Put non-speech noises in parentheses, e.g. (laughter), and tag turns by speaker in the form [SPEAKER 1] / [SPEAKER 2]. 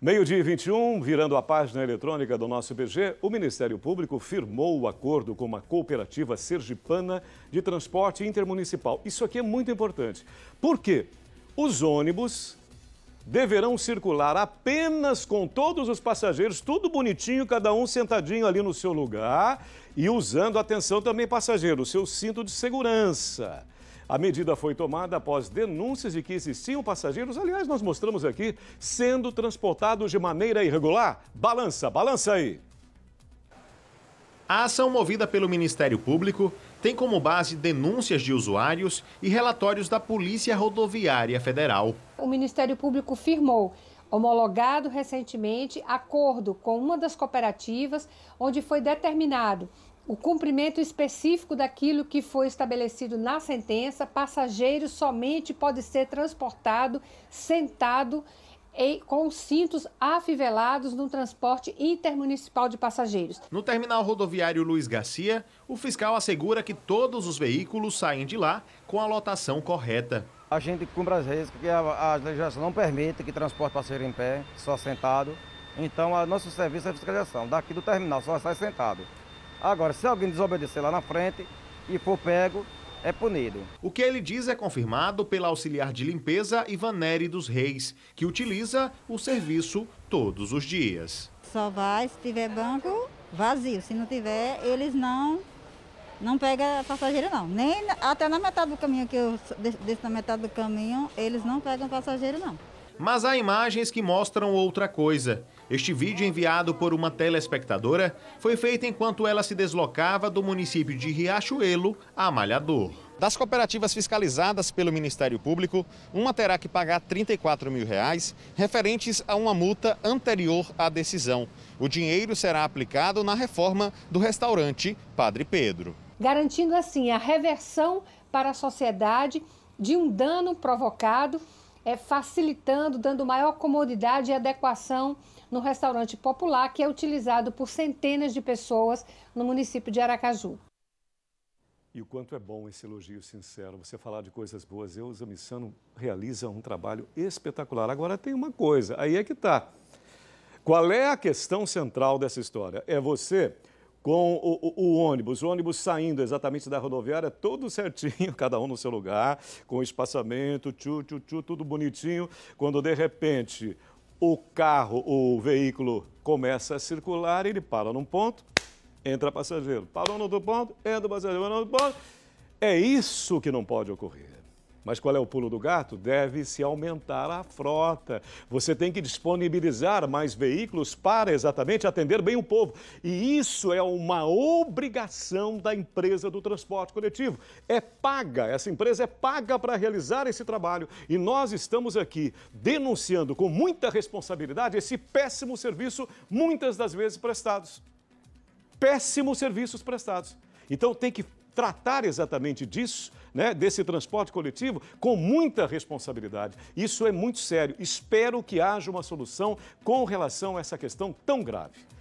[SPEAKER 1] Meio-dia 21, virando a página eletrônica do nosso IBG, o Ministério Público firmou o acordo com uma cooperativa sergipana de transporte intermunicipal. Isso aqui é muito importante. Por quê? Os ônibus deverão circular apenas com todos os passageiros, tudo bonitinho, cada um sentadinho ali no seu lugar e usando, atenção também passageiro, o seu cinto de segurança. A medida foi tomada após denúncias de que existiam passageiros, aliás, nós mostramos aqui, sendo transportados de maneira irregular. Balança, balança aí. A ação
[SPEAKER 2] movida pelo Ministério Público tem como base denúncias de usuários e relatórios da Polícia Rodoviária Federal.
[SPEAKER 3] O Ministério Público firmou homologado recentemente acordo com uma das cooperativas, onde foi determinado o cumprimento específico daquilo que foi estabelecido na sentença, passageiro somente pode ser transportado sentado e com cintos afivelados no transporte intermunicipal de passageiros.
[SPEAKER 2] No terminal rodoviário Luiz Garcia, o fiscal assegura que todos os veículos saem de lá com a lotação correta.
[SPEAKER 1] A gente cumpre as regras porque a, a legislação não permite que transporte passageiro em pé, só sentado. Então, nosso serviço é fiscalização. Daqui do terminal só sai sentado. Agora, se alguém desobedecer lá na frente e for pego, é punido. O que ele diz é
[SPEAKER 2] confirmado pela auxiliar de limpeza Ivanere dos Reis, que utiliza o serviço todos os dias. Só vai se tiver banco vazio. Se não tiver, eles não não pega passageiro não. Nem até na metade do caminho que eu desço na metade do caminho, eles não pegam passageiro não. Mas há imagens que mostram outra coisa. Este vídeo, enviado por uma telespectadora, foi feito enquanto ela se deslocava do município de Riachuelo a Malhador. Das cooperativas fiscalizadas pelo Ministério Público, uma terá que pagar R$ 34 mil, reais, referentes a uma multa anterior à decisão. O dinheiro será aplicado na reforma do restaurante Padre Pedro.
[SPEAKER 3] Garantindo assim a reversão para a sociedade de um dano provocado é, facilitando, dando maior comodidade e adequação no restaurante popular que é utilizado por centenas de pessoas no município de Aracaju.
[SPEAKER 1] E o quanto é bom esse elogio sincero, você falar de coisas boas. o Missano realiza um trabalho espetacular. Agora tem uma coisa, aí é que está. Qual é a questão central dessa história? É você com o, o, o, ônibus, o ônibus saindo exatamente da rodoviária, tudo (laughs) certinho, cada um no seu lugar, com espaçamento, tchu, tchu, tchu, tudo bonitinho, quando de repente o carro, o veículo começa a circular, ele para num ponto, entra passageiro, parou no outro ponto, entra passageiro, no outro ponto, é isso que não pode ocorrer. Mas qual é o pulo do gato? Deve-se aumentar a frota. Você tem que disponibilizar mais veículos para exatamente atender bem o povo. E isso é uma obrigação da empresa do transporte coletivo. É paga, essa empresa é paga para realizar esse trabalho. E nós estamos aqui denunciando com muita responsabilidade esse péssimo serviço, muitas das vezes prestados. Péssimos serviços prestados. Então tem que tratar exatamente disso né, desse transporte coletivo com muita responsabilidade. Isso é muito sério. Espero que haja uma solução com relação a essa questão tão grave.